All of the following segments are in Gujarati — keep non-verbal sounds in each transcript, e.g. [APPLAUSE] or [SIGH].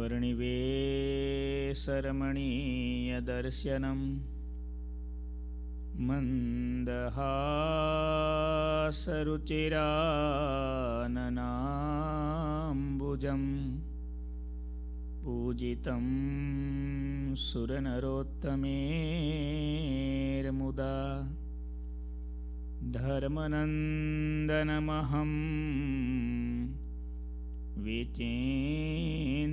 वर्णिवेसरमणीयदर्शनम् मन्दहासरुचिराननाम्बुजं पूजितं सुरनरोत्तमेर्मुदा धर्मनन्दनमहं विचेन्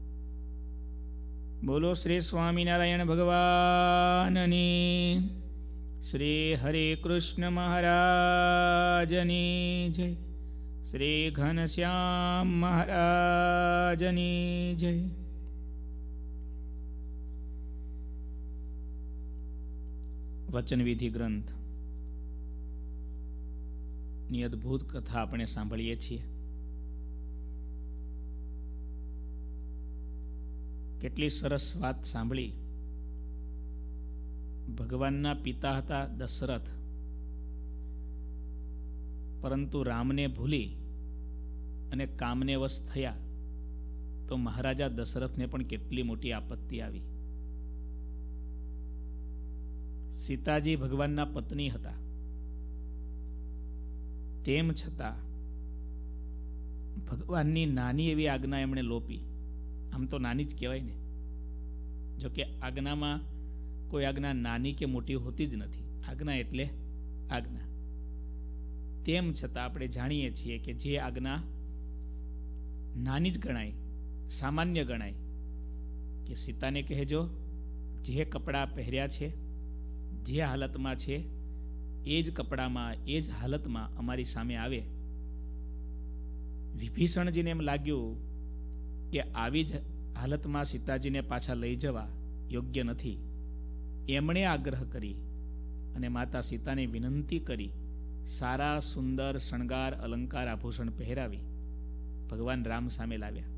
બોલો શ્રી સ્વામિનારાયણ ભગવાનની શ્રી હરે કૃષ્ણ મહારાજની જય શ્રી ઘનશ્યામ મહારાજની જય વચનવિધિ ગ્રંથ ની અદ્ભુત કથા આપણે સાંભળીએ છીએ કેટલી સરસ વાત સાંભળી ભગવાનના પિતા હતા દશરથ પરંતુ રામને ભૂલી અને કામને વશ થયા તો મહારાજા દશરથને પણ કેટલી મોટી આપત્તિ આવી સીતાજી ભગવાનના પત્ની હતા તેમ છતાં ભગવાનની નાની એવી આજ્ઞા એમણે લોપી આમ તો નાની જ કહેવાય ને જોકે આજ્ઞામાં કોઈ આજ્ઞા નાની કે મોટી હોતી જ નથી આજ્ઞા એટલે આજ્ઞા તેમ છતાં આપણે જાણીએ છીએ કે જે આજ્ઞા નાની જ ગણાય સામાન્ય ગણાય કે સીતાને કહેજો જે કપડાં પહેર્યા છે જે હાલતમાં છે એ જ કપડામાં એ જ હાલતમાં અમારી સામે આવે વિભીષણજીને એમ લાગ્યું કે આવી જ હાલતમાં સીતાજીને પાછા લઈ જવા યોગ્ય નથી એમણે આગ્રહ કરી અને માતા સીતાને વિનંતી કરી સારા સુંદર શણગાર અલંકાર આભૂષણ પહેરાવી ભગવાન રામ સામે લાવ્યા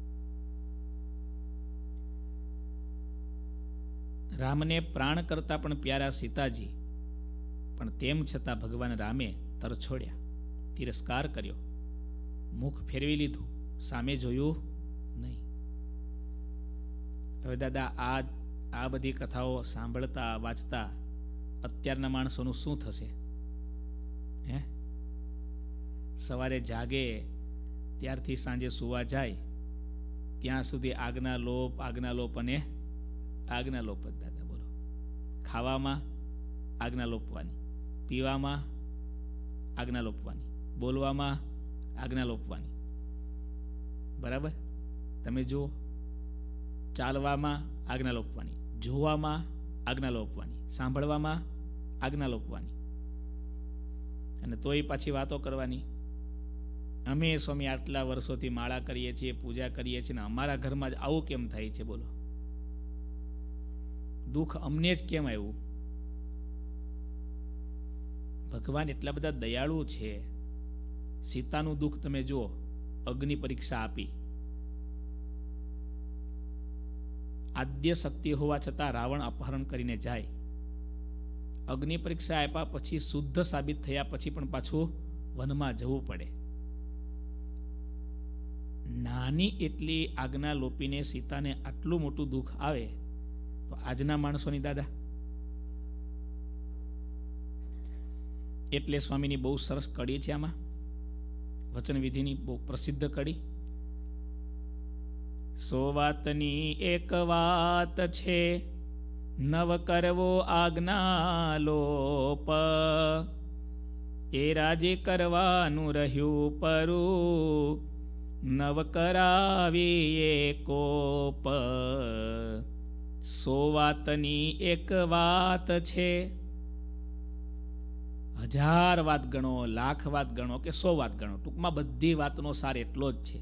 રામને પ્રાણ કરતા પણ પ્યારા સીતાજી પણ તેમ છતાં ભગવાન રામે તરછોડ્યા તિરસ્કાર કર્યો મુખ ફેરવી લીધું સામે જોયું નહીં હવે દાદા આ આ બધી કથાઓ સાંભળતા વાંચતા અત્યારના માણસોનું શું થશે હે સવારે જાગે ત્યારથી સાંજે સુવા જાય ત્યાં સુધી આગના લોપ આગના લોપ અને આગના લોપ જ દાદા બોલો ખાવામાં આગના લોપવાની પીવામાં આજ્ઞા લોપવાની બોલવામાં આજ્ઞા લોપવાની બરાબર તમે જુઓ ચાલવામાં આજ્ઞા લોપવાની જોવામાં આજ્ઞા લોપવાની સાંભળવામાં આજ્ઞા લોપવાની અને તોય પાછી વાતો કરવાની અમે સ્વામી આટલા વર્ષોથી માળા કરીએ છીએ પૂજા કરીએ છીએ ને અમારા ઘરમાં જ આવું કેમ થાય છે બોલો દુઃખ અમને જ કેમ આવ્યું ભગવાન એટલા બધા દયાળુ છે સીતાનું દુઃખ તમે જુઓ અગ્નિ પરીક્ષા આપી આદ્ય શક્તિ હોવા છતાં રાવણ અપહરણ કરીને જાય અગ્નિ પરીક્ષા આપ્યા પછી શુદ્ધ સાબિત થયા પછી પણ પાછું વનમાં જવું પડે નાની એટલી આજ્ઞા લોપીને સીતાને આટલું મોટું દુઃખ આવે તો આજના માણસોની દાદા એટલે સ્વામીની બહુ સરસ કડી છે આમાં વચનવિધિની બહુ પ્રસિદ્ધ કડી સો વાતની એક વાત છે નવ કરવો આજ્ઞા લોપ એ રાજે કરવાનું રહ્યું પરું નવ કરાવી એ કોપ સો વાતની એક વાત છે હજાર વાત ગણો લાખ વાત ગણો કે સો વાત ગણો ટૂંકમાં બધી વાતનો સાર એટલો જ છે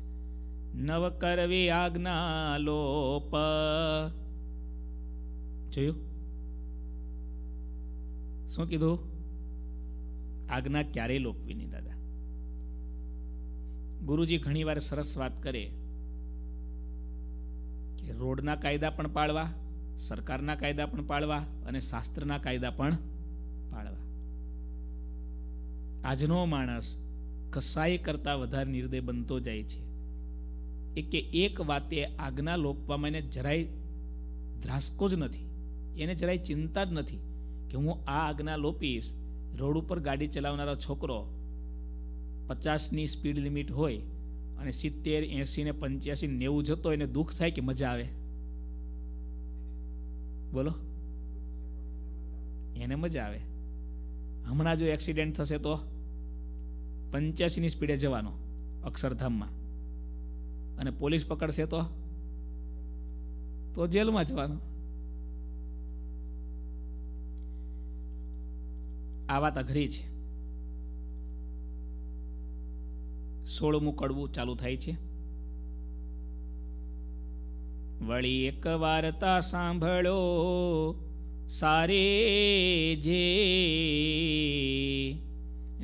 નવ કરવી આજ્ઞા લોપ જોયું શું કીધું આજ્ઞા ક્યારે લોપવી નહીં દાદા ગુરુજી ઘણી વાર સરસ વાત કરે કે રોડના કાયદા પણ પાળવા સરકારના કાયદા પણ પાળવા અને શાસ્ત્રના કાયદા પણ પાળવા આજનો માણસ કસાય કરતા વધારે નિર્દય બનતો જાય છે એ કે એક વાતે આજ્ઞા લોપવામાં એને જરાય ધ્રાસકો જ નથી એને જરાય ચિંતા જ નથી કે હું આ આજ્ઞા લોપીશ રોડ ઉપર ગાડી ચલાવનારો છોકરો પચાસની સ્પીડ લિમિટ હોય અને સિત્તેર એંસી ને પંચ્યાસી નેવું જતો એને દુઃખ થાય કે મજા આવે બોલો એને મજા આવે હમણાં જો એક્સિડન્ટ થશે તો પંચ્યાસીની સ્પીડે જવાનો અક્ષરધામમાં અને પોલીસ પકડશે તો તો જેલમાં જવાનો આ વાત અઘરી છે સોળમું કડવું ચાલુ થાય છે વળી એક વાર્તા સાંભળો સારે જે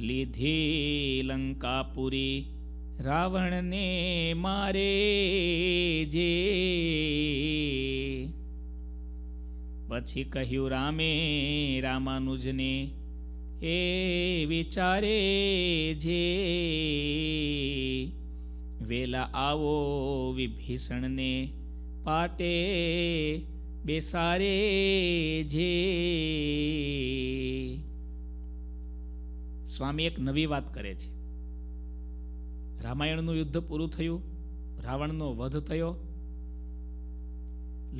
લીધી લંકાપુરી રાવણને મારે જે પછી કહ્યું રામે રામાનુજને એ વિચારે જે વેલા આવો વિભીષણને પાટે બેસારે જે સ્વામી એક નવી વાત કરે છે રામાયણનું યુદ્ધ પૂરું થયું રાવણનો વધ થયો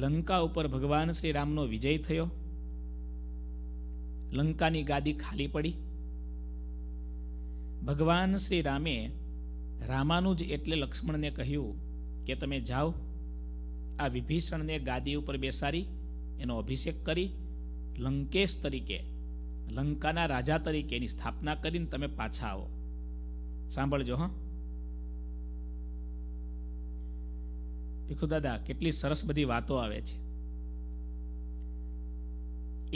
લંકા ઉપર ભગવાન શ્રી રામનો વિજય થયો લંકાની ગાદી ખાલી પડી ભગવાન શ્રી રામે રામાનું જ એટલે લક્ષ્મણને કહ્યું કે તમે જાઓ આ વિભીષણને ગાદી ઉપર બેસાડી એનો અભિષેક કરી લંકેશ તરીકે લંકાના રાજા તરીકે એની સ્થાપના કરીને તમે પાછા આવો સાંભળજો હા ભીખુ દાદા કેટલી સરસ બધી વાતો આવે છે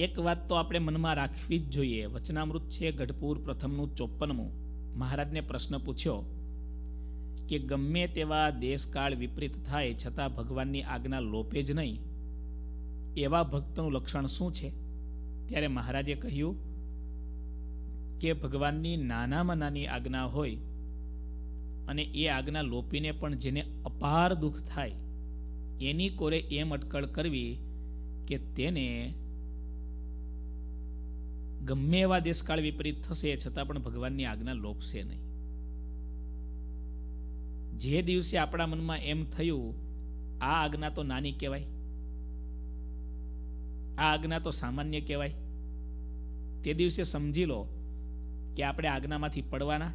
એક વાત તો આપણે મનમાં રાખવી જ જોઈએ વચનામૃત છે ગઢપુર પ્રથમનું ચોપનમું મહારાજને પ્રશ્ન પૂછ્યો કે ગમે તેવા દેશકાળ વિપરીત થાય છતાં ભગવાનની આજ્ઞા લોપે જ નહીં એવા ભક્તનું લક્ષણ શું છે ત્યારે મહારાજે કહ્યું કે ભગવાનની નાનામાં નાની આજ્ઞા હોય અને એ આજ્ઞા લોપીને પણ જેને અપાર દુઃખ થાય એની કોરે એમ અટકળ કરવી કે તેને ગમે એવા દેશકાળ વિપરીત થશે છતાં પણ ભગવાનની આજ્ઞા લોપશે નહીં જે દિવસે આપણા મનમાં એમ થયું આ આજ્ઞા તો નાની કહેવાય આ આજ્ઞા તો સામાન્ય કહેવાય તે દિવસે સમજી લો કે આપણે આજ્ઞામાંથી પડવાના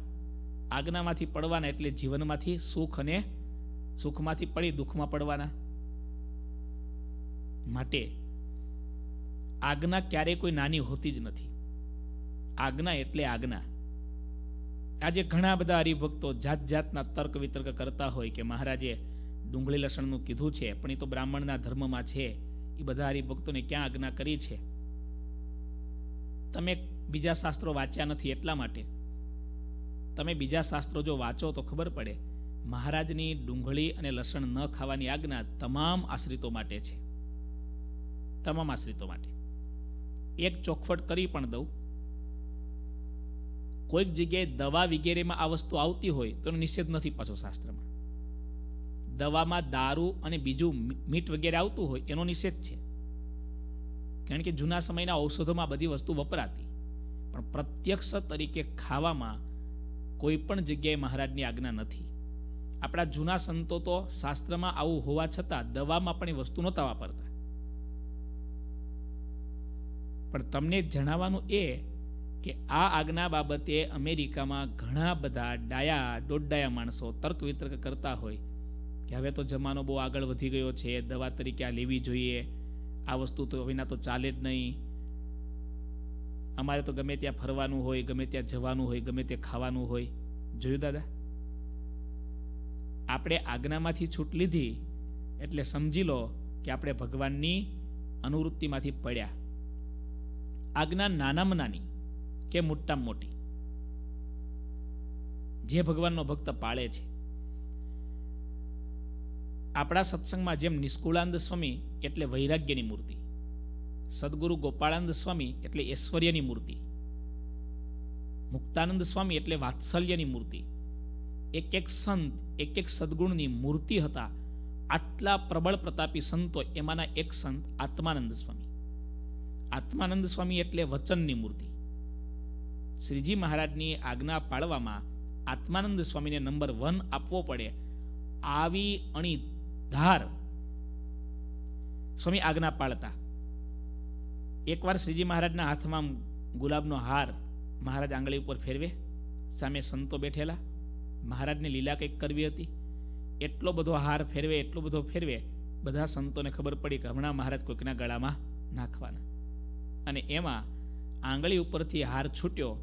આજ્ઞામાંથી પડવાના એટલે જીવનમાંથી સુખ અને સુખમાંથી પડી દુઃખમાં પડવાના માટે આજ્ઞા ક્યારેય કોઈ નાની હોતી જ નથી આજ્ઞા એટલે આજ્ઞા આજે ઘણા બધા હરિભક્તો જાત જાતના તર્ક વિતર્ક કરતા હોય કે મહારાજે ડુંગળી લસણનું કીધું છે પણ એ તો બ્રાહ્મણના ધર્મમાં છે એ બધા હરિભક્તોને ક્યાં આજ્ઞા કરી છે તમે બીજા શાસ્ત્રો વાંચ્યા નથી એટલા માટે તમે બીજા શાસ્ત્રો જો વાંચો તો ખબર પડે મહારાજની ડુંગળી અને લસણ ન ખાવાની આજ્ઞા તમામ આશ્રિતો માટે છે તમામ આશ્રિતો માટે એક ચોખવટ કરી પણ દઉં કોઈક જગ્યાએ દવા વગેરેમાં આ વસ્તુ આવતી હોય તો નિષેધ નથી પાછો શાસ્ત્રમાં દવામાં દારૂ અને બીજું મીઠ વગેરે આવતું હોય એનો નિષેધ છે કારણ કે જૂના સમયના ઔષધોમાં બધી વસ્તુ વપરાતી પણ પ્રત્યક્ષ તરીકે ખાવામાં કોઈ પણ જગ્યાએ મહારાજની આજ્ઞા નથી આપણા જૂના સંતો તો શાસ્ત્રમાં આવું હોવા છતાં દવામાં પણ એ વસ્તુ નહોતા વાપરતા પણ તમને જણાવવાનું એ કે આ આજ્ઞા બાબતે અમેરિકામાં ઘણા બધા ડાયા દોડડાયા માણસો તર્ક વિતર્ક કરતા હોય કે હવે તો જમાનો બહુ આગળ વધી ગયો છે દવા તરીકે આ લેવી જોઈએ આ વસ્તુ તો વિના તો ચાલે જ નહીં અમારે તો ગમે ત્યાં ફરવાનું હોય ગમે ત્યાં જવાનું હોય ગમે ત્યાં ખાવાનું હોય જોયું દાદા આપણે આજ્ઞામાંથી છૂટ લીધી એટલે સમજી લો કે આપણે ભગવાનની અનુવૃત્તિમાંથી પડ્યા આજ્ઞા નાનામાં નાની કે મોટામાં મોટી જે ભગવાનનો ભક્ત પાળે છે આપણા સત્સંગમાં જેમ નિષ્કુળાનંદ સ્વામી એટલે વૈરાગ્યની મૂર્તિ સદગુરુ ગોપાળાનંદ સ્વામી એટલે ઐશ્વર્યની મૂર્તિ મુક્તાનંદ સ્વામી એટલે વાત્સલ્યની મૂર્તિ એક એક સંત એક એક સદગુણની મૂર્તિ હતા આટલા પ્રબળ પ્રતાપી સંતો એમાંના એક સંત આત્માનંદ સ્વામી આત્માનંદ સ્વામી એટલે વચનની મૂર્તિ શ્રીજી મહારાજની આજ્ઞા પાળવામાં આત્માનંદ સ્વામીને નંબર વન આપવો પડે આવી અણી ધાર સ્વામી આજ્ઞા પાળતા એકવાર શ્રીજી મહારાજના હાથમાં ગુલાબનો હાર મહારાજ આંગળી ઉપર ફેરવે સામે સંતો બેઠેલા મહારાજને લીલા કંઈક કરવી હતી એટલો બધો હાર ફેરવે એટલો બધો ફેરવે બધા સંતોને ખબર પડી કે હમણાં મહારાજ કોઈકના ગળામાં નાખવાના અને એમાં આંગળી ઉપરથી હાર છૂટ્યો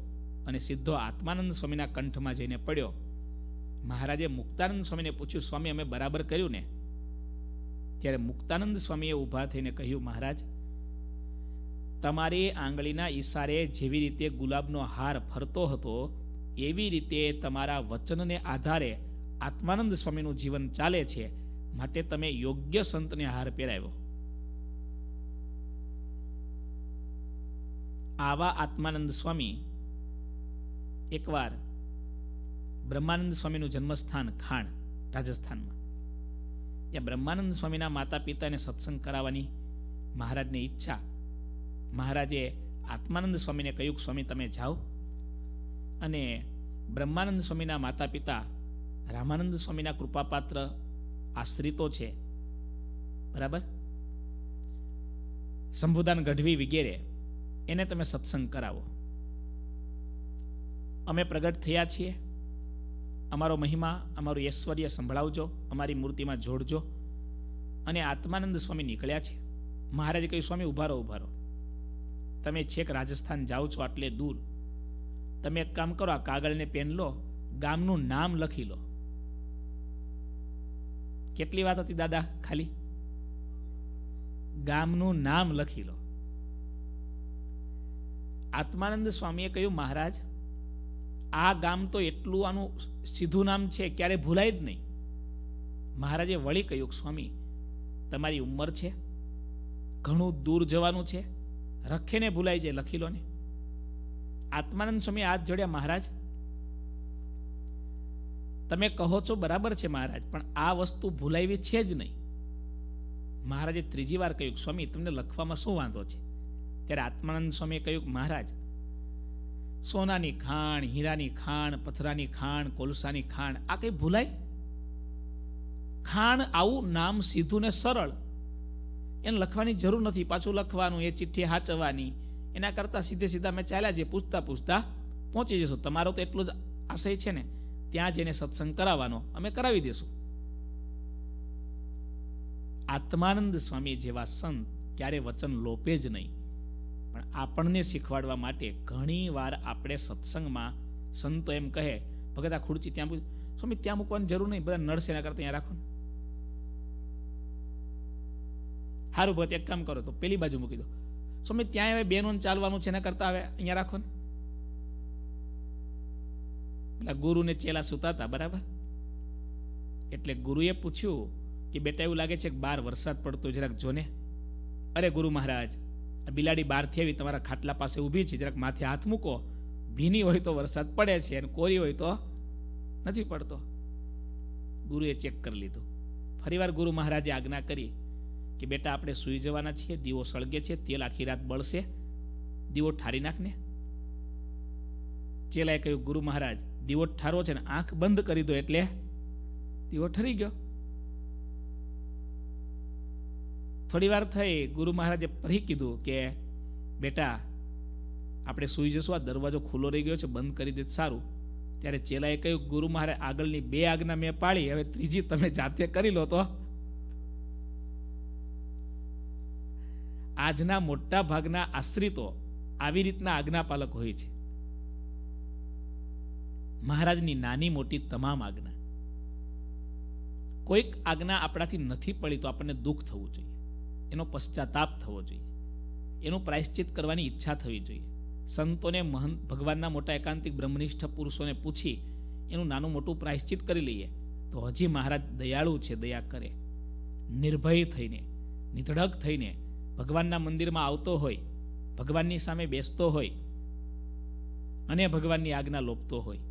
અને સીધો આત્માનંદ સ્વામીના કંઠમાં જઈને પડ્યો મહારાજે મુક્તાનંદ સ્વામીને પૂછ્યું સ્વામી અમે બરાબર કર્યું ને ત્યારે મુક્તાનંદ સ્વામીએ ઊભા થઈને કહ્યું મહારાજ તમારી આંગળીના ઈશારે જેવી રીતે ગુલાબનો હાર ફરતો હતો એવી રીતે તમારા વચનને આધારે આત્માનંદ સ્વામીનું જીવન ચાલે છે માટે તમે યોગ્ય સંતને હાર પહેરાવ્યો આવા આત્માનંદ સ્વામી એકવાર બ્રહ્માનંદ સ્વામીનું જન્મસ્થાન ખાણ રાજસ્થાનમાં ત્યાં બ્રહ્માનંદ સ્વામીના માતા પિતાને સત્સંગ કરાવવાની મહારાજની ઈચ્છા મહારાજે આત્માનંદ સ્વામીને કહ્યું સ્વામી તમે જાઓ અને બ્રહ્માનંદ સ્વામીના માતા પિતા રામાનંદ સ્વામીના કૃપાપાત્ર આશ્રિતો છે બરાબર શંભુદાન ગઢવી વગેરે એને તમે સત્સંગ કરાવો અમે પ્રગટ થયા છીએ અમારો મહિમા અમારું ઐશ્વર્ય સંભળાવજો અમારી મૂર્તિમાં જોડજો અને આત્માનંદ સ્વામી નીકળ્યા છે મહારાજે કહ્યું સ્વામી ઉભારો ઉભારો તમે છેક રાજસ્થાન જાઓ છો આટલે દૂર તમે એક કામ કરો આ કાગળને પેન લો ગામનું નામ લખી લો કેટલી વાત હતી દાદા ખાલી ગામનું નામ લખી લો આત્માનંદ સ્વામીએ કહ્યું મહારાજ આ ગામ તો એટલું આનું સીધું નામ છે ક્યારે ભૂલાય જ નહીં મહારાજે વળી કહ્યું સ્વામી તમારી ઉંમર છે ઘણું દૂર જવાનું છે રખેને ભૂલાઈ જાય લખી લો ને આત્માનંદ સ્વામી હાથ જોડ્યા મહારાજ તમે કહો છો બરાબર છે મહારાજ પણ આ વસ્તુ ભૂલાવી છે જ નહીં મહારાજે ત્રીજી વાર કહ્યું સ્વામી તમને લખવામાં શું વાંધો છે ત્યારે આત્માનંદ સ્વામીએ કહ્યું મહારાજ સોનાની ખાણ હીરાની ખાણ પથરાની ખાણ કોલસાની ખાણ આ કંઈ ભૂલાય ખાણ આવું નામ સીધું ને સરળ એને લખવાની જરૂર નથી પાછું લખવાનું એ ચિઠ્ઠી હાચવવાની એના કરતા સીધે સીધા મેં ચાલ્યા જઈએ પૂછતા પૂછતા પહોંચી જશું તમારો તો એટલો જ આશય છે ને ત્યાં જઈને સત્સંગ કરાવવાનો અમે કરાવી દેશું આત્માનંદ સ્વામી જેવા સંત ક્યારે વચન લોપે જ નહીં પણ આપણને શીખવાડવા માટે ઘણી વાર આપણે સત્સંગમાં સંતો એમ કહે ભગત આ ખુરચી ત્યાં સ્વામી ત્યાં મૂકવાની જરૂર નહીં બધા નડશે એના કરતા ત્યાં રાખો સારું ભગત એક કામ કરો તો પેલી બાજુ મૂકી દો સ્વામી ત્યાં હવે બેનો ચાલવાનું છે એના કરતા હવે અહીંયા રાખો ને પેલા ગુરુને ચેલા સુતા હતા બરાબર એટલે ગુરુએ પૂછ્યું કે બેટા એવું લાગે છે કે બાર વરસાદ પડતો જરાક જો ને અરે ગુરુ મહારાજ બિલાડી બહારથી આવી તમારા ખાટલા પાસે ઊભી છે જરાક માથે હાથ મૂકો ભીની હોય તો વરસાદ પડે છે અને કોરી હોય તો નથી પડતો ગુરુએ ચેક કરી લીધું ફરીવાર ગુરુ મહારાજે આજ્ઞા કરી કે બેટા આપણે સૂઈ જવાના છીએ દીવો સળગે છે તેલ આખી રાત બળશે દીવો ઠારી નાખને ચેલાએ કહ્યું ગુરુ મહારાજ દીવો ઠારો છે ને આંખ બંધ કરી દો એટલે દીવો ઠરી ગયો થોડી વાર થઈ ગુરુ મહારાજે ફરી કીધું કે બેટા આપણે સુઈ જશું આ દરવાજો ખુલ્લો રહી ગયો છે બંધ કરી દે સારું ત્યારે ચેલાએ કહ્યું ગુરુ મહારાજ આગળની બે આજ્ઞા મેં પાળી હવે ત્રીજી તમે જાતે કરી લો તો આજના મોટા ભાગના આશ્રિતો આવી રીતના આજ્ઞાપાલક હોય છે મહારાજની નાની મોટી તમામ આજ્ઞા કોઈક આજ્ઞા આપણાથી નથી પડી તો આપણને દુઃખ થવું જોઈએ એનો પશ્ચાતાપ થવો જોઈએ એનું પ્રાયશ્ચિત કરવાની ઈચ્છા થવી જોઈએ સંતોને મહંત ભગવાનના મોટા એકાંતિક બ્રહ્મનિષ્ઠ પુરુષોને પૂછી એનું નાનું મોટું પ્રાયશ્ચિત કરી લઈએ તો હજી મહારાજ દયાળુ છે દયા કરે નિર્ભય થઈને નિધડક થઈને ભગવાનના મંદિરમાં આવતો હોય ભગવાનની સામે બેસતો હોય અને ભગવાનની આજ્ઞા લોપતો હોય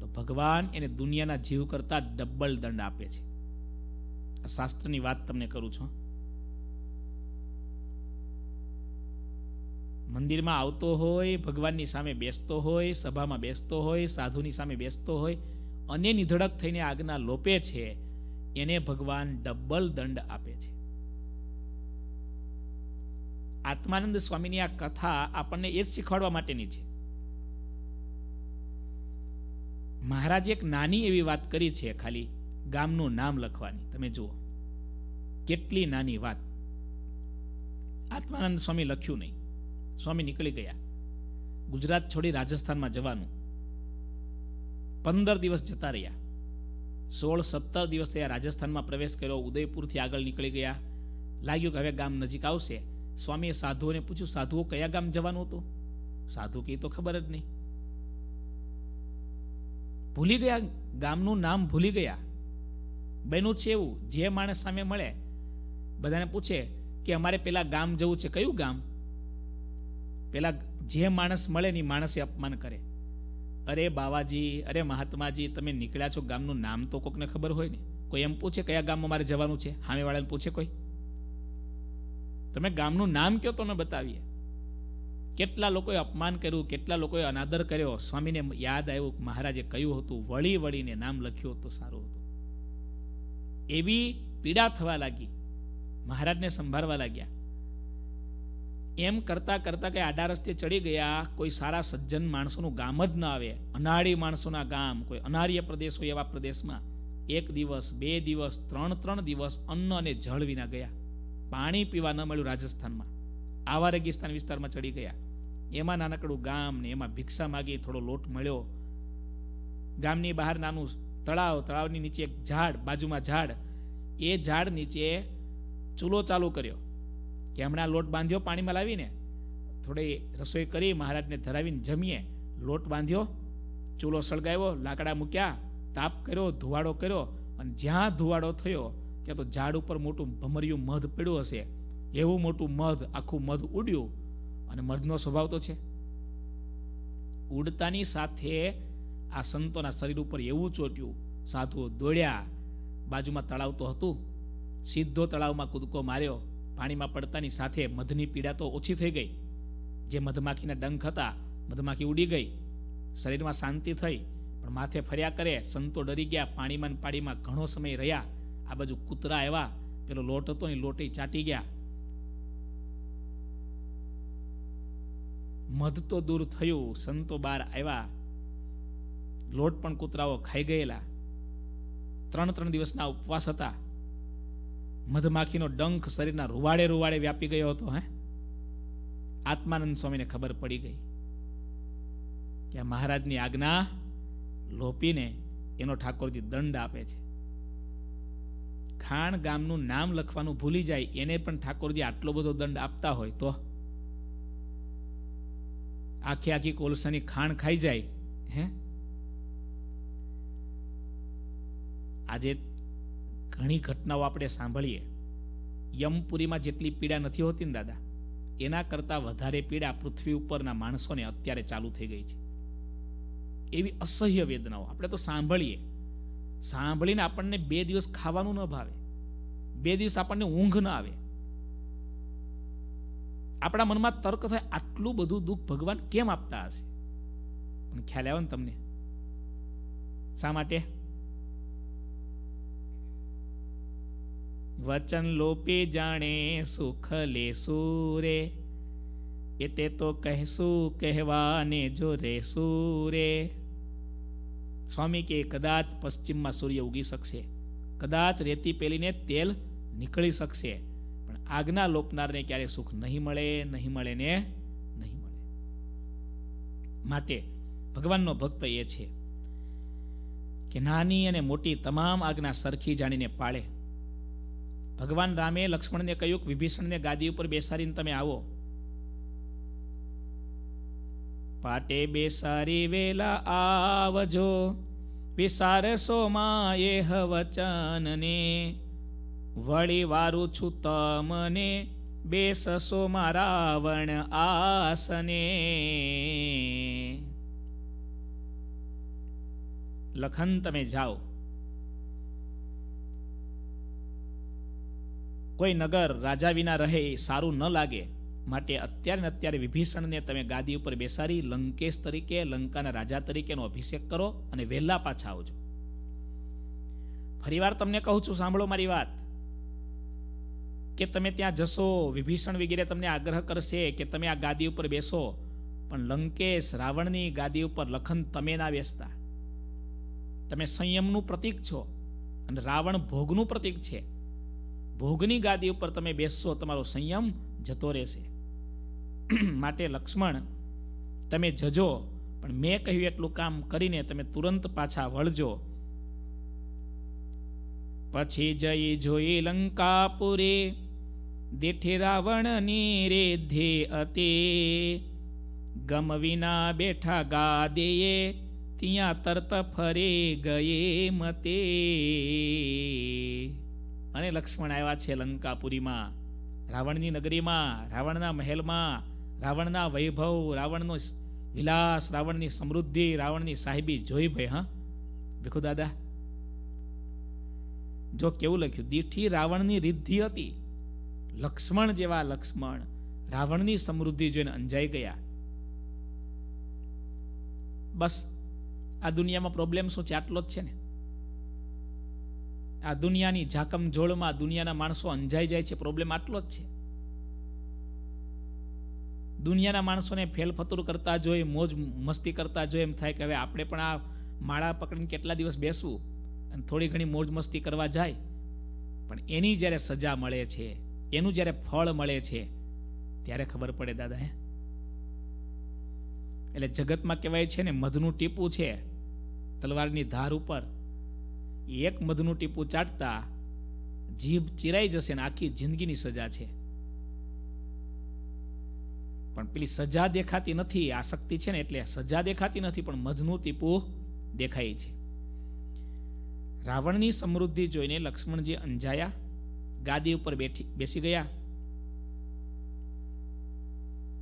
તો ભગવાન એને દુનિયાના જીવ કરતા ડબ્બલ દંડ આપે છે આ શાસ્ત્રની વાત તમને કરું છું મંદિરમાં આવતો હોય ભગવાનની સામે બેસતો હોય સભામાં બેસતો હોય સાધુની સામે બેસતો હોય અને નિધડક થઈને આજ્ઞા લોપે છે એને ભગવાન ડબલ દંડ આપે છે આત્માનંદ સ્વામીની આ કથા આપણને એ જ શીખવાડવા માટેની છે મહારાજે એક નાની એવી વાત કરી છે ખાલી ગામનું નામ લખવાની તમે જુઓ કેટલી નાની વાત આત્માનંદ સ્વામી લખ્યું નહીં સ્વામી નીકળી ગયા ગુજરાત છોડી રાજસ્થાનમાં જવાનું પંદર દિવસ જતા રહ્યા સોળ સત્તર દિવસ થયા રાજસ્થાનમાં પ્રવેશ કર્યો ઉદયપુરથી આગળ નીકળી ગયા લાગ્યું કે હવે ગામ નજીક આવશે સ્વામીએ સાધુઓને પૂછ્યું સાધુઓ કયા ગામ જવાનું હતું સાધુ કે તો ખબર જ નહીં ભૂલી ગયા ગામનું નામ ભૂલી ગયા બન્યું છે એવું જે માણસ સામે મળે બધાને પૂછે કે અમારે પેલા ગામ જવું છે કયું ગામ પેલા જે માણસ મળે ને માણસે અપમાન કરે અરે બાવાજી અરે મહાત્માજી તમે નીકળ્યા છો ગામનું નામ તો કોકને ખબર હોય ને કોઈ એમ પૂછે કયા ગામમાં મારે જવાનું છે હામેવાળાને પૂછે કોઈ તમે ગામનું નામ કયો તો અમે બતાવીએ કેટલા લોકોએ અપમાન કર્યું કેટલા લોકોએ અનાદર કર્યો સ્વામીને યાદ આવ્યું મહારાજે કહ્યું હતું વળી વળીને નામ લખ્યું હતું સારું હતું એવી પીડા થવા લાગી મહારાજને સંભાળવા લાગ્યા એમ કરતાં કરતાં કંઈ આડા રસ્તે ચડી ગયા કોઈ સારા સજ્જન માણસોનું ગામ જ ન આવે અનાળી માણસોના ગામ કોઈ અનાર્ય પ્રદેશ હોય એવા પ્રદેશમાં એક દિવસ બે દિવસ ત્રણ ત્રણ દિવસ અન્ન અને જળ વિના ગયા પાણી પીવા ન મળ્યું રાજસ્થાનમાં આવા રેગિસ્તાન વિસ્તારમાં ચડી ગયા એમાં નાનકડું ગામ ને એમાં ભિક્ષા માગી થોડો લોટ મળ્યો ગામની બહાર નાનું તળાવ તળાવની નીચે એક ઝાડ બાજુમાં ઝાડ એ ઝાડ નીચે ચૂલો ચાલુ કર્યો કે હમણાં લોટ બાંધ્યો પાણીમાં લાવીને થોડી રસોઈ કરી મહારાજને ધરાવીને જમીએ લોટ બાંધ્યો ચૂલો સળગાવ્યો લાકડા મૂક્યા તાપ કર્યો ધુવાડો કર્યો અને જ્યાં ધુવાડો થયો ત્યાં તો ઝાડ ઉપર મોટું ભમરિયું મધ પડ્યું હશે એવું મોટું મધ આખું મધ ઉડ્યું અને મધનો સ્વભાવ તો છે ઉડતાની સાથે આ સંતોના શરીર ઉપર એવું ચોટ્યું સાધુઓ દોડ્યા બાજુમાં તળાવ તો હતું સીધો તળાવમાં કૂદકો માર્યો પાણીમાં પડતાની સાથે મધની પીડા તો ઓછી થઈ ગઈ જે મધમાખીના ડંખ હતા મધમાખી ઉડી ગઈ શરીરમાં શાંતિ થઈ પણ માથે ફર્યા કરે સંતો ડરી ગયા પાણીમાં પાણીમાં ઘણો સમય રહ્યા આ બાજુ કૂતરા આવ્યા પેલો લોટ હતો ને લોટે ચાટી ગયા મધ તો દૂર થયું સંતો બાર આવ્યા લોટ પણ કૂતરાઓ ખાઈ ગયેલા ત્રણ ત્રણ દિવસના ઉપવાસ હતા મધમાખીનો ડંખ શરીરના રૂવાડે રૂવાડે વ્યાપી ગયો હતો હે આત્માનંદ સ્વામીને ખબર પડી ગઈ કે મહારાજની આજ્ઞા લોપીને એનો ઠાકોરજી દંડ આપે છે ખાણ ગામનું નામ લખવાનું ભૂલી જાય એને પણ ઠાકોરજી આટલો બધો દંડ આપતા હોય તો આખી આખી કોલસાની ખાણ ખાઈ જાય હે આજે ઘણી ઘટનાઓ આપણે સાંભળીએ યમપુરીમાં જેટલી પીડા નથી હોતી ને દાદા એના કરતાં વધારે પીડા પૃથ્વી ઉપરના માણસોને અત્યારે ચાલુ થઈ ગઈ છે એવી અસહ્ય વેદનાઓ આપણે તો સાંભળીએ સાંભળીને આપણને બે દિવસ ખાવાનું ન ભાવે બે દિવસ આપણને ઊંઘ ન આવે આપણા મનમાં તર્ક થાય આટલું બધું દુઃખ ભગવાન કેમ આપતા હશે પણ ખ્યાલ આવે ને તમને શા માટે વચન લોપે જાણે સુખ લે રે એ તે તો કહેશું કહેવાને જો રે રે સ્વામી કે કદાચ પશ્ચિમમાં સૂર્ય ઉગી શકશે કદાચ રેતી પેલીને તેલ નીકળી શકશે પણ આજ્ઞા લોપનારને ક્યારે સુખ નહીં મળે નહીં મળે ને નહીં મળે માટે ભગવાનનો ભક્ત એ છે કે નાની અને મોટી તમામ આજ્ઞા સરખી જાણીને પાળે ભગવાન રામે લક્ષ્મણને કહ્યું કે વિભીષણને ગાદી ઉપર બેસાડીને તમે આવો પાટે બેસારી વેલા આવજો વિસારસો માએ હવચનને વળી વારું છું તમને બેસસો મારાવણ આસને લખન તમે જાઓ કોઈ નગર રાજા વિના રહે એ સારું ન લાગે માટે અત્યારે ને અત્યારે વિભીષણને તમે ગાદી ઉપર બેસાડી લંકેશ તરીકે લંકાના રાજા તરીકેનો અભિષેક કરો અને વહેલા પાછા આવજો ફરીવાર તમને કહું છું સાંભળો મારી વાત કે તમે ત્યાં જશો વિભીષણ વગેરે તમને આગ્રહ કરશે કે તમે આ ગાદી ઉપર બેસો પણ લંકેશ રાવણની ગાદી ઉપર લખન તમે ના બેસતા તમે સંયમનું પ્રતીક છો અને રાવણ ભોગનું પ્રતીક છે ભોગની ગાદી ઉપર તમે બેસશો તમારો સંયમ જતો રહેશે [CLEARS THROAT] માટે લક્ષ્મણ તમે જજો પણ મેં કહ્યું એટલું કામ કરીને તમે તુરંત પાછા વળજો પછી જઈ જોઈ લંકાપુરે દેઠે રાવણની રેધે અતે ગમ વિના બેઠા ગાદેએ ત્યાં તરત ફરે ગયે મતે અને લક્ષ્મણ આવ્યા છે લંકાપુરીમાં રાવણની નગરીમાં રાવણના મહેલમાં રાવણના વૈભવ રાવણનો વિલાસ રાવણની સમૃદ્ધિ રાવણની સાહેબી જોઈ ભાઈ હા ભીખુ દાદા જો કેવું લખ્યું દીઠી રાવણની રિદ્ધિ હતી લક્ષ્મણ જેવા લક્ષ્મણ રાવણની સમૃદ્ધિ જોઈને અંજાઈ ગયા બસ આ દુનિયામાં પ્રોબ્લેમ શું છે આટલો જ છે ને આ દુનિયાની ઝાકમઝોળમાં દુનિયાના માણસો અંજાઈ જાય છે પ્રોબ્લેમ આટલો જ છે દુનિયાના માણસોને ફેલફતુર કરતા જોઈએ મોજ મસ્તી કરતા જોઈએ એમ થાય કે હવે આપણે પણ આ માળા પકડીને કેટલા દિવસ બેસવું અને થોડી ઘણી મોજ મસ્તી કરવા જાય પણ એની જ્યારે સજા મળે છે એનું જ્યારે ફળ મળે છે ત્યારે ખબર પડે દાદા હે એટલે જગતમાં કહેવાય છે ને મધનું ટીપું છે તલવારની ધાર ઉપર એક મધનું ટીપું ચાટતા જીભ ચિરાઈ જશે ને આખી જિંદગીની સજા છે પણ પેલી સજા દેખાતી નથી આસક્તિ છે ને એટલે સજા દેખાતી નથી પણ મધનું ટીપું દેખાય છે રાવણની સમૃદ્ધિ જોઈને લક્ષ્મણજી અંજાયા ગાદી ઉપર બેઠી બેસી ગયા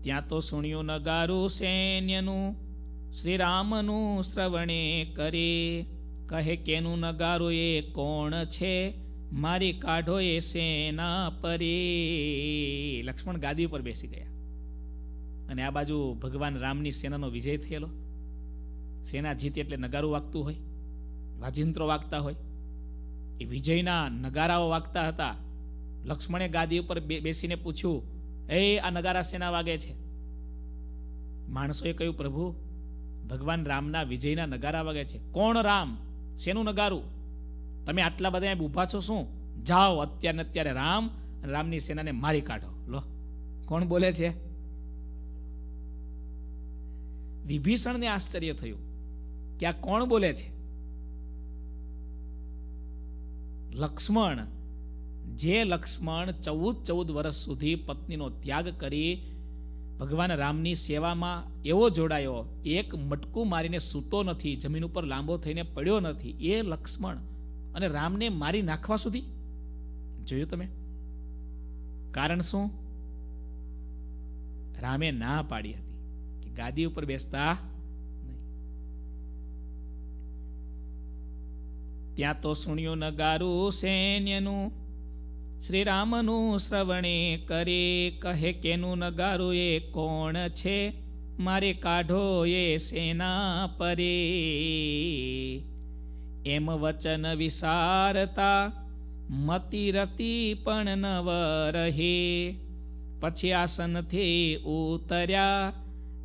ત્યાં તો સુણ્યું નગારું સૈન્યનું શ્રી રામનું શ્રવણે કરે કહે કેનું નગારો એ કોણ છે મારી કાઢો એ સેના પરી લક્ષ્મણ ગાદી ઉપર બેસી ગયા અને આ બાજુ ભગવાન રામની સેનાનો વિજય થયેલો સેના જીતી એટલે નગારું વાગતું હોય વાજિંત્રો વાગતા હોય એ વિજયના નગારાઓ વાગતા હતા લક્ષ્મણે ગાદી ઉપર બેસીને પૂછ્યું એ આ નગારા સેના વાગે છે માણસોએ કહ્યું પ્રભુ ભગવાન રામના વિજયના નગારા વાગે છે કોણ રામ શેનું નગારું તમે આટલા બધા ઊભા છો શું જાઓ અત્યારે અત્યારે રામ રામની સેનાને મારી કાઢો લો કોણ બોલે છે વિભીષણને આશ્ચર્ય થયું કે આ કોણ બોલે છે લક્ષ્મણ જે લક્ષ્મણ ચૌદ ચૌદ વર્ષ સુધી પત્નીનો ત્યાગ કરી ભગવાન રામની સેવામાં એવો જોડાયો એક મટકું મારીને સૂતો નથી જમીન ઉપર લાંબો થઈને પડ્યો નથી એ લક્ષ્મણ અને રામને મારી નાખવા સુધી જોયું તમે કારણ શું રામે ના પાડી હતી કે ગાદી ઉપર બેસતા ત્યાં તો સુણ્યું નગારું સૈન્યનું શ્રીરામનું શ્રવણે કરે કહે કેનું નગારું એ કોણ છે મારે કાઢો એ સેના પરે એમ વચન વિસારતા મતી રતી પણ નવ રહે પછી આસનથી ઉતર્યા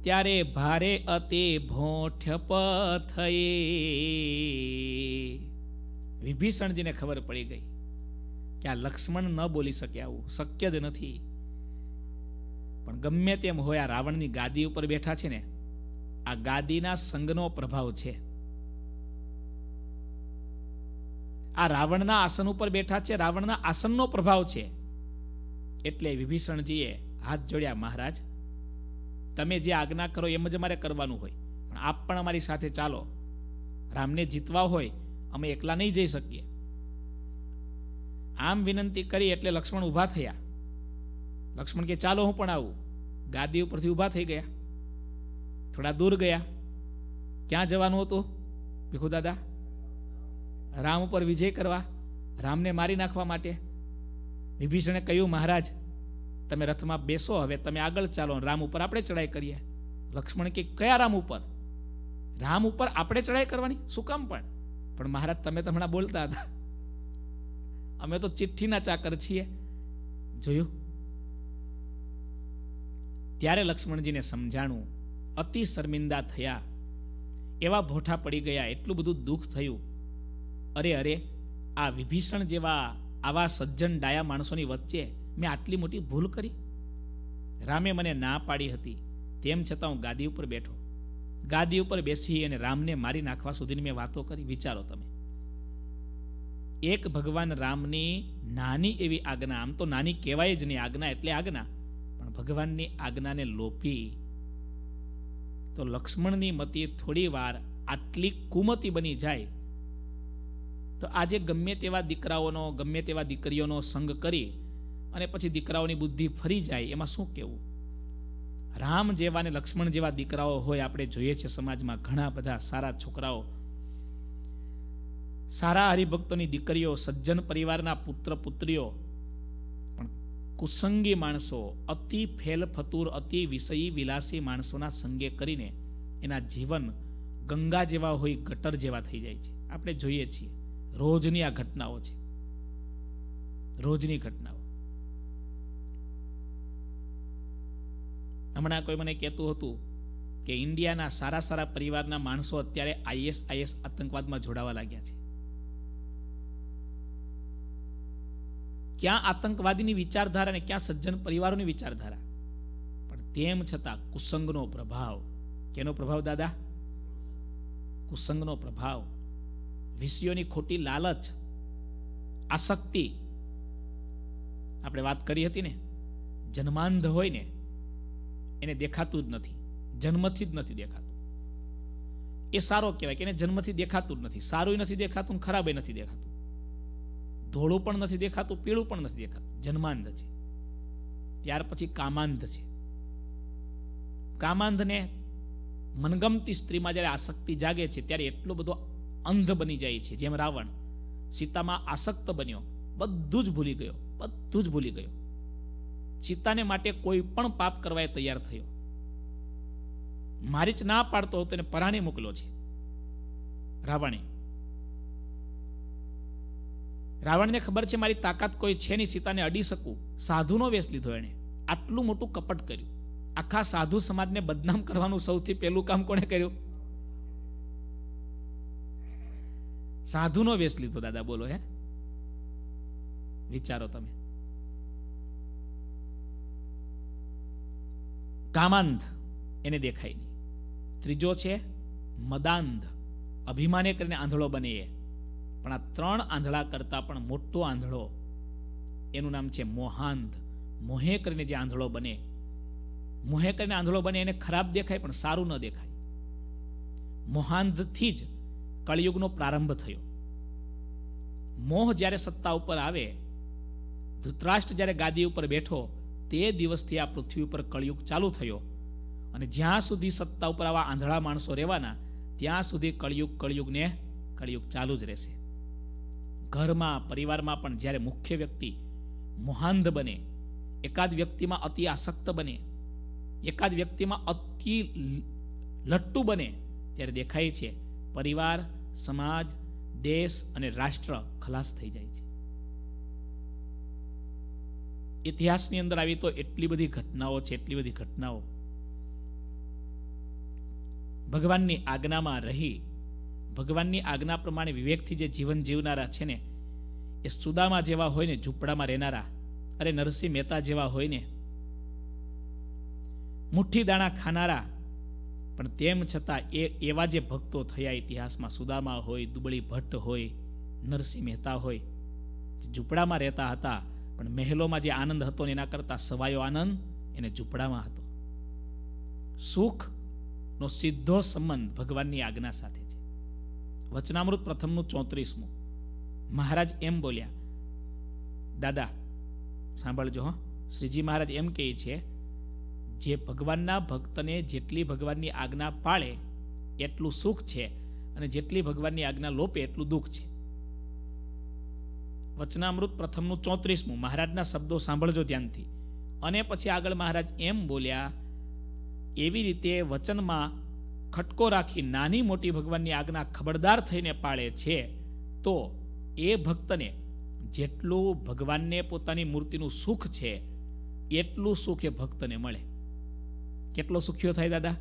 ત્યારે ભારે અતિ ભોઠ પથયે વિભીષણજીને ખબર પડી ગઈ કે આ લક્ષ્મણ ન બોલી શકે આવું શક્ય જ નથી પણ ગમે તેમ હોય આ રાવણની ગાદી ઉપર બેઠા છે ને આ ગાદીના સંગનો પ્રભાવ છે આ રાવણના આસન ઉપર બેઠા છે રાવણના આસનનો પ્રભાવ છે એટલે વિભીષણજીએ હાથ જોડ્યા મહારાજ તમે જે આજ્ઞા કરો એમ જ અમારે કરવાનું હોય પણ આપ પણ અમારી સાથે ચાલો રામને જીતવા હોય અમે એકલા નહીં જઈ શકીએ આમ વિનંતી કરી એટલે લક્ષ્મણ ઊભા થયા લક્ષ્મણ કે ચાલો હું પણ આવું ગાદી ઉપરથી ઊભા થઈ ગયા થોડા દૂર ગયા ક્યાં જવાનું હતું ભીખુ દાદા રામ ઉપર વિજય કરવા રામને મારી નાખવા માટે વિભીષણે કહ્યું મહારાજ તમે રથમાં બેસો હવે તમે આગળ ચાલો રામ ઉપર આપણે ચડાઈ કરીએ લક્ષ્મણ કે કયા રામ ઉપર રામ ઉપર આપણે ચડાઈ કરવાની શું કામ પણ પણ મહારાજ તમે તો હમણાં બોલતા હતા અમે તો ચિઠ્ઠીના ચાકર છીએ જોયું ત્યારે લક્ષ્મણજીને સમજાણું અતિ શર્મિંદા થયા એવા ભોઠા પડી ગયા એટલું બધું દુઃખ થયું અરે અરે આ વિભીષણ જેવા આવા સજ્જન ડાયા માણસોની વચ્ચે મેં આટલી મોટી ભૂલ કરી રામે મને ના પાડી હતી તેમ છતાં હું ગાદી ઉપર બેઠો ગાદી ઉપર બેસી અને રામને મારી નાખવા સુધીની મેં વાતો કરી વિચારો તમે એક ભગવાન રામની નાની એવી આજ્ઞા આમ તો નાની કહેવાય જ નહીં આજ્ઞા એટલે આજ્ઞા પણ ભગવાનની આજ્ઞાને લોપી તો લક્ષ્મણની મતી થોડી વાર આટલી કુમતી બની જાય તો આજે ગમે તેવા દીકરાઓનો ગમે તેવા દીકરીઓનો સંગ કરી અને પછી દીકરાઓની બુદ્ધિ ફરી જાય એમાં શું કહેવું રામ જેવા ને લક્ષ્મણ જેવા દીકરાઓ હોય આપણે જોઈએ છીએ સમાજમાં ઘણા બધા સારા છોકરાઓ સારા હરિભક્તોની દીકરીઓ સજ્જન પરિવારના પુત્ર પુત્રીઓ પણ કુસંગી માણસો અતિ ફેલફતુર અતિ વિષયી વિલાસી માણસોના સંગે કરીને એના જીવન ગંગા જેવા હોય ગટર જેવા થઈ જાય છે આપણે જોઈએ છીએ રોજની આ ઘટનાઓ છે રોજની ઘટનાઓ હમણાં કોઈ મને કહેતું હતું કે ઇન્ડિયાના સારા સારા પરિવારના માણસો અત્યારે આઈએસ આઈએસ આતંકવાદમાં જોડાવા લાગ્યા છે ક્યાં આતંકવાદીની વિચારધારા અને ક્યાં સજ્જન પરિવારોની વિચારધારા પણ તેમ છતાં કુસંગનો પ્રભાવ કેનો પ્રભાવ દાદા કુસંગનો પ્રભાવ વિષયોની ખોટી લાલચ આસક્તિ આપણે વાત કરી હતી ને જન્માંધ હોય ને એને દેખાતું જ નથી જન્મથી જ નથી દેખાતું એ સારો કહેવાય કે એને જન્મથી દેખાતું જ નથી સારું નથી દેખાતું ખરાબય નથી દેખાતું ધોળું પણ નથી દેખાતું પીળું પણ નથી દેખાતું જન્માંધ છે ત્યાર પછી કામાંધ છે કામાંધને મનગમતી સ્ત્રીમાં જ્યારે આસક્તિ જાગે છે ત્યારે એટલો બધો અંધ બની જાય છે જેમ રાવણ સીતામાં આસક્ત બન્યો બધું જ ભૂલી ગયો બધું જ ભૂલી ગયો સીતાને માટે કોઈ પણ પાપ કરવા એ તૈયાર થયો મારી જ ના પાડતો હતો એને પરાણે મોકલો છે રાવણે રાવણને ખબર છે મારી તાકાત કોઈ છે નહીં સીતાને અડી શકું સાધુનો વેશ લીધો એણે આટલું મોટું કપટ કર્યું આખા સાધુ સમાજને બદનામ કરવાનું સૌથી પહેલું કામ કોણે કર્યું સાધુનો વેશ લીધો દાદા બોલો હે વિચારો તમે કામાંધ એને દેખાય નહીં ત્રીજો છે મદાંધ અભિમાને કરીને આંધળો બને એ પણ આ ત્રણ આંધળા કરતાં પણ મોટો આંધળો એનું નામ છે મોહાંધ મોહે કરીને જે આંધળો બને મોહે કરીને આંધળો બને એને ખરાબ દેખાય પણ સારું ન દેખાય મોહાંધથી જ કળિયુગનો પ્રારંભ થયો મોહ જ્યારે સત્તા ઉપર આવે ધૃતરાષ્ટ્ર જ્યારે ગાદી ઉપર બેઠો તે દિવસથી આ પૃથ્વી ઉપર કળિયુગ ચાલુ થયો અને જ્યાં સુધી સત્તા ઉપર આવા આંધળા માણસો રહેવાના ત્યાં સુધી કળિયુગ કળિયુગને કળિયુગ ચાલુ જ રહેશે ઘરમાં પરિવારમાં પણ જ્યારે મુખ્ય વ્યક્તિ મોહાંધ બને એકાદ વ્યક્તિમાં અતિ આસક્ત બને એકાદ વ્યક્તિમાં અતિ લટ્ટુ બને ત્યારે દેખાય છે પરિવાર સમાજ દેશ અને રાષ્ટ્ર ખલાસ થઈ જાય છે ઇતિહાસની અંદર આવી તો એટલી બધી ઘટનાઓ છે એટલી બધી ઘટનાઓ ભગવાનની આજ્ઞામાં રહી ભગવાનની આજ્ઞા પ્રમાણે વિવેકથી જે જીવન જીવનારા છે ને એ સુદામા જેવા હોય ને ઝૂંપડામાં રહેનારા અરે નરસિંહ મહેતા જેવા હોય ને મુઠ્ઠી દાણા ખાનારા પણ તેમ છતાં એ એવા જે ભક્તો થયા ઇતિહાસમાં સુદામા હોય દુબળી ભટ્ટ હોય નરસિંહ મહેતા હોય ઝૂંપડામાં રહેતા હતા પણ મહેલોમાં જે આનંદ હતો ને એના કરતાં સવાયો આનંદ એને ઝૂંપડામાં હતો સુખ નો સીધો સંબંધ ભગવાનની આજ્ઞા સાથે વચનામૃત પ્રથમનું ચોત્રીસમું મહારાજ એમ બોલ્યા દાદા સાંભળજો હો શ્રીજી મહારાજ એમ કહે છે જે ભગવાનના ભક્તને જેટલી ભગવાનની આજ્ઞા પાળે એટલું સુખ છે અને જેટલી ભગવાનની આજ્ઞા લોપે એટલું દુઃખ છે વચનામૃત પ્રથમનું ચોત્રીસમું મહારાજના શબ્દો સાંભળજો ધ્યાનથી અને પછી આગળ મહારાજ એમ બોલ્યા એવી રીતે વચનમાં ખટકો રાખી નાની મોટી ભગવાનની આજ્ઞા ખબરદાર થઈને પાળે છે તો એ ભક્તને જેટલું ભગવાનને પોતાની મૂર્તિનું સુખ છે એટલું સુખ એ ભક્તને મળે કેટલો સુખ્યો થાય દાદા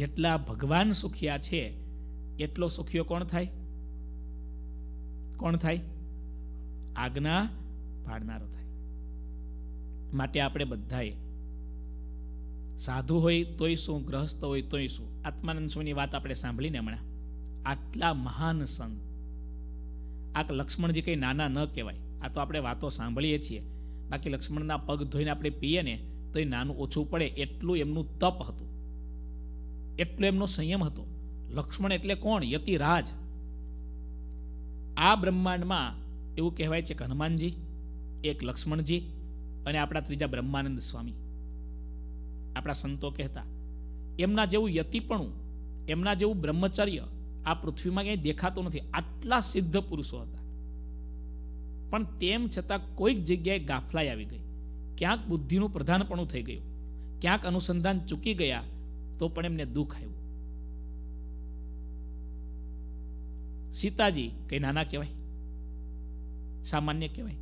જેટલા ભગવાન સુખ્યા છે એટલો સુખ્યો કોણ થાય કોણ થાય આજ્ઞા પાડનારો થાય માટે આપણે બધાએ સાધુ હોય તોય શું ગ્રહસ્થ હોય તોય શું આત્માનંદ સ્વામીની વાત આપણે સાંભળીને હમણાં આટલા મહાન સંત આ લક્ષ્મણજી કંઈ નાના ન કહેવાય આ તો આપણે વાતો સાંભળીએ છીએ બાકી લક્ષ્મણના પગ ધોઈને આપણે પીએ ને તો એ નાનું ઓછું પડે એટલું એમનું તપ હતું એટલો એમનો સંયમ હતો લક્ષ્મણ એટલે કોણ યતિરાજ આ બ્રહ્માંડમાં એવું કહેવાય છે કે હનુમાનજી એક લક્ષ્મણજી અને આપણા ત્રીજા બ્રહ્માનંદ સ્વામી આપણા સંતો કહેતા એમના જેવું યતિપણું એમના જેવું બ્રહ્મચર્ય આ પૃથ્વીમાં ક્યાંય દેખાતું નથી આટલા સિદ્ધ પુરુષો હતા પણ તેમ છતાં કોઈક જગ્યાએ ગાફલાઈ આવી ગઈ ક્યાંક બુદ્ધિનું પ્રધાનપણું થઈ ગયું ક્યાંક અનુસંધાન ચૂકી ગયા તો પણ એમને દુઃખ આવ્યું સીતાજી કંઈ નાના કહેવાય સામાન્ય કહેવાય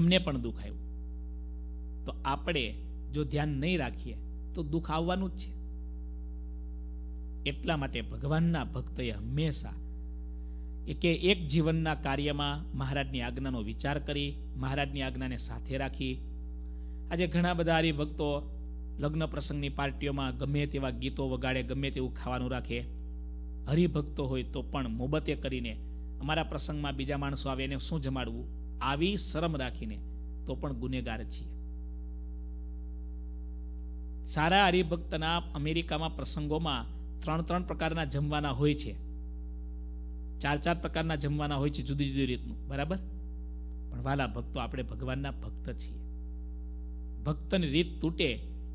એમને પણ દુઃખ આવ્યું તો આપણે જો ધ્યાન નહીં રાખીએ તો દુઃખ આવવાનું જ છે એટલા માટે ભગવાનના ભક્તએ હંમેશા એકે એક જીવનના કાર્યમાં મહારાજની આજ્ઞાનો વિચાર કરી મહારાજની આજ્ઞાને સાથે રાખી આજે ઘણા બધા હરિભક્તો લગ્ન પ્રસંગની પાર્ટીઓમાં ગમે તેવા ગીતો વગાડે ગમે તેવું ખાવાનું રાખે હરિભક્તો હોય તો પણ મોબતે કરીને અમારા પ્રસંગમાં બીજા માણસો આવે એને શું જમાડવું આવી શરમ રાખીને તો પણ ગુનેગાર છીએ સારા હરિભક્તના અમેરિકામાં પ્રસંગોમાં ત્રણ ત્રણ પ્રકારના જમવાના હોય છે ચાર ચાર પ્રકારના જમવાના હોય છે જુદી જુદી રીતનું બરાબર પણ વાલા ભક્તો આપણે ભગવાનના ભક્ત છીએ ભક્તની રીત તૂટે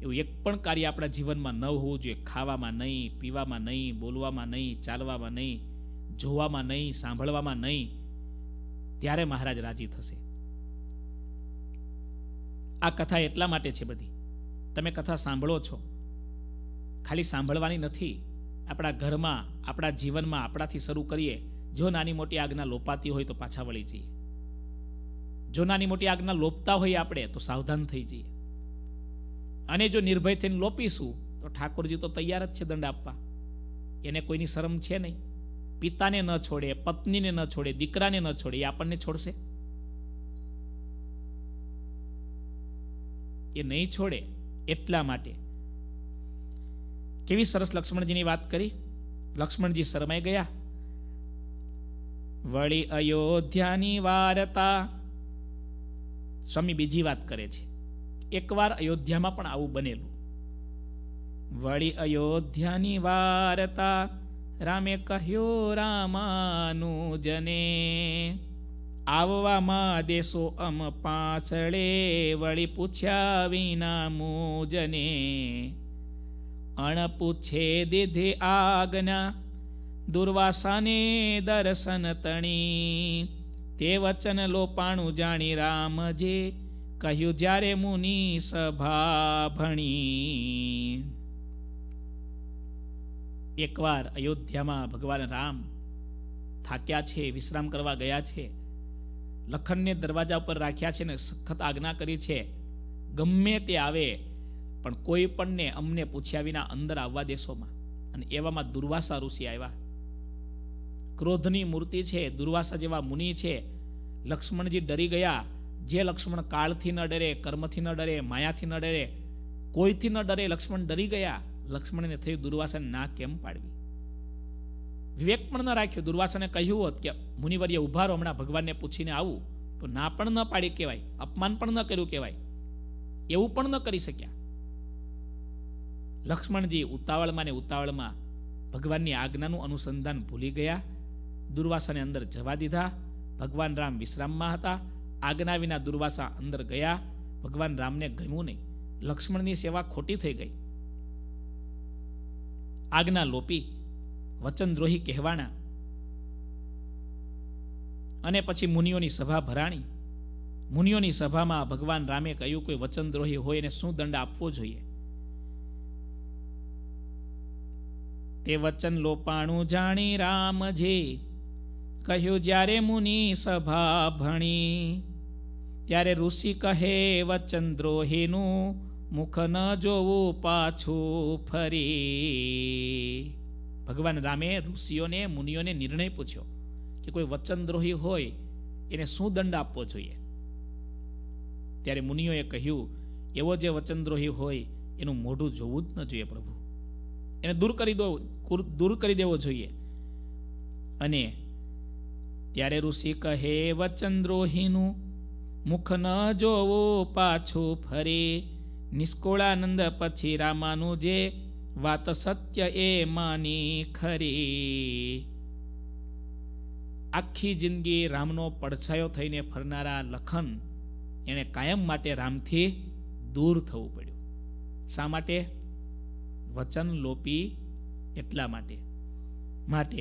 એવું એક પણ કાર્ય આપણા જીવનમાં ન હોવું જોઈએ ખાવામાં નહીં પીવામાં નહીં બોલવામાં નહીં ચાલવામાં નહીં જોવામાં નહીં સાંભળવામાં નહીં ત્યારે મહારાજ રાજી થશે આ કથા એટલા માટે છે બધી તમે કથા સાંભળો છો ખાલી સાંભળવાની નથી આપણા ઘરમાં આપણા જીવનમાં આપણાથી શરૂ કરીએ જો નાની મોટી આજ્ઞા લોપાતી હોય તો પાછા વળી જઈએ જો નાની મોટી આજ્ઞા લોપતા હોઈએ આપણે તો સાવધાન થઈ જઈએ અને જો નિર્ભય થઈને લોપીશું તો ઠાકોરજી તો તૈયાર જ છે દંડ આપવા એને કોઈની શરમ છે નહીં પિતાને ન છોડે પત્નીને ન છોડે દીકરાને ન છોડે એ આપણને છોડશે એ નહીં છોડે એટલા માટે કેવી સરસ લક્ષ્મણજીની વાત કરી લક્ષ્મણજી શરમાઈ ગયા વળી અયોધ્યાની વાર્તા સ્વામી બીજી વાત કરે છે એકવાર અયોધ્યામાં પણ આવું બનેલું વળી અયોધ્યાની વાર્તા રામે કહ્યો રામાનુજને જને આવવામાં દેશો અમ પાછળે વળી પૂછ્યા વિના મોજને અણ પૂછે દીધે આજ્ઞા દુર્વાસાને દર્શન તણી તે વચન લોપાણું જાણી રામજે કહ્યું જ્યારે મુનિ સભા ભણી એકવાર અયોધ્યામાં ભગવાન રામ થાક્યા છે વિશ્રામ કરવા ગયા છે લખનને દરવાજા ઉપર રાખ્યા છે ને સખત આજ્ઞા કરી છે ગમે તે આવે પણ કોઈ પણને અમને પૂછ્યા વિના અંદર આવવા દેશોમાં અને એવામાં દુર્વાસા ઋષિ આવ્યા ક્રોધની મૂર્તિ છે દુર્વાસા જેવા મુનિ છે લક્ષ્મણજી ડરી ગયા જે લક્ષ્મણ કાળથી ન ડરે કર્મથી ન ડરે માયાથી ન ડરે કોઈથી ન ડરે લક્ષ્મણ ડરી ગયા લક્ષ્મણને થયું દુર્વાસાને ના કેમ પાડવી વિવેક પણ ન રાખ્યો દુર્વાસને કહ્યું હોત કે મુનિવર્ય ઉભા રહો હમણાં ભગવાનને પૂછીને આવું તો ના પણ ન પાડી કહેવાય અપમાન પણ ન કર્યું કહેવાય એવું પણ ન કરી શક્યા લક્ષ્મણજી ઉતાવળમાં ને ઉતાવળમાં ભગવાનની આજ્ઞાનું અનુસંધાન ભૂલી ગયા દુર્વાસાને અંદર જવા દીધા ભગવાન રામ વિશ્રામમાં હતા આજ્ઞા વિના દુર્વાસા અંદર ગયા ભગવાન રામને ગમ્યું નહીં લક્ષ્મણની સેવા ખોટી થઈ ગઈ આજ્ઞા લોપી વચનદ્રોહી કહેવાના અને પછી મુનિઓની સભા ભરાણી મુનિઓની સભામાં ભગવાન રામે કહ્યું કોઈ વચનદ્રોહી હોય એને શું દંડ આપવો જોઈએ તે વચન લોપાણું જાણી રામજી કહ્યું જ્યારે મુનિ સભા ભણી ત્યારે ઋષિ કહે વચનદ્રોહીનું મુખ ન જોવું પાછું ફરી ભગવાન રામે ઋષિઓને મુનિઓને નિર્ણય પૂછ્યો કે કોઈ વચનદ્રોહી હોય એને શું દંડ આપવો જોઈએ ત્યારે મુનિઓએ કહ્યું એવો જે વચનદ્રોહી હોય એનું મોઢું જોવું જ ન જોઈએ પ્રભુ એને દૂર કરી દો દૂર કરી દેવો જોઈએ અને ત્યારે ઋષિ કહે વચનદ્રોહીનું મુખ ન જોવો પાછું ફરી નિષ્કોળાનંદ પછી રામાનું જે વાત સત્ય એ માની ખરી આખી જિંદગી રામનો પડછાયો થઈને ફરનારા લખન એણે કાયમ માટે રામથી દૂર થવું પડ્યું શા માટે વચન લોપી એટલા માટે માટે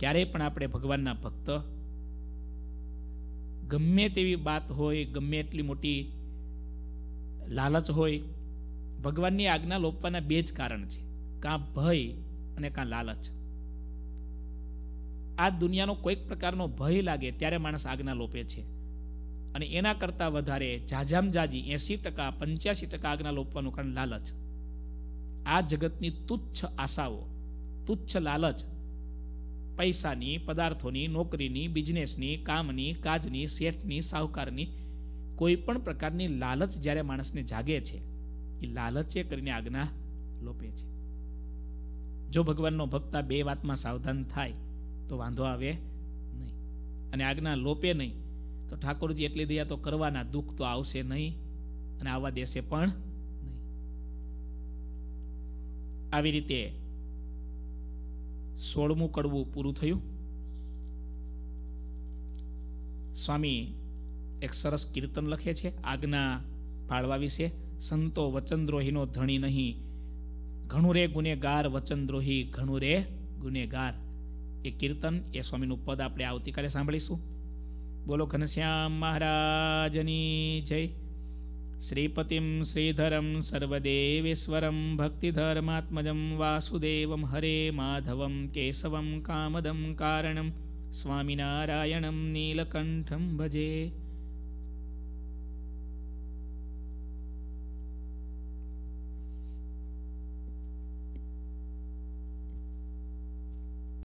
ક્યારેય પણ આપણે ભગવાનના ભક્ત ગમે તેવી વાત હોય ગમે એટલી મોટી લાલચ હોય ભગવાનની આજ્ઞા લોપવાના બે જ કારણ છે કાં ભય અને કાં લાલચ આ દુનિયાનો કોઈક પ્રકારનો ભય લાગે ત્યારે માણસ આજ્ઞા લોપે છે અને એના કરતાં વધારે જાજામ જાજી એંસી ટકા પંચ્યાસી ટકા આજ્ઞા લોપવાનું કારણ લાલચ આ જગતની તુચ્છ આશાઓ તુચ્છ લાલચ પૈસાની પદાર્થોની નોકરીની બિઝનેસની કામની કાજની શેઠની સાહુકારની કોઈ પણ પ્રકારની લાલચ જ્યારે માણસને જાગે છે એ લાલચે કરીને આજ્ઞા લોપે છે જો ભગવાનનો ભક્ત બે વાતમાં સાવધાન થાય તો વાંધો આવે નહીં અને આજ્ઞા લોપે નહીં તો ઠાકોરજી એટલી દયા તો કરવાના દુઃખ તો આવશે નહીં અને આવવા દેશે પણ નહીં આવી રીતે સોળમું કડવું પૂરું થયું સ્વામી એક સરસ કીર્તન લખે છે આજ્ઞા પાળવા વિશે સંતો વચનદ્રોહીનો ધણી નહીં ઘણું રે ગુનેગાર વચનદ્રોહી ઘણું રે ગુનેગાર એ કીર્તન એ સ્વામીનું પદ આપણે આવતીકાલે સાંભળીશું બોલો ઘનશ્યામ મહારાજની જય શ્રીપતિમ શ્રીધરમ સર્વદેવેશ્વરમ ભક્તિધર્માત્મજમ વાસુદેવમ હરે માધવમ કેશવમ કામદમ કારણમ સ્વામિનારાયણમ નીલકંઠમ ભજે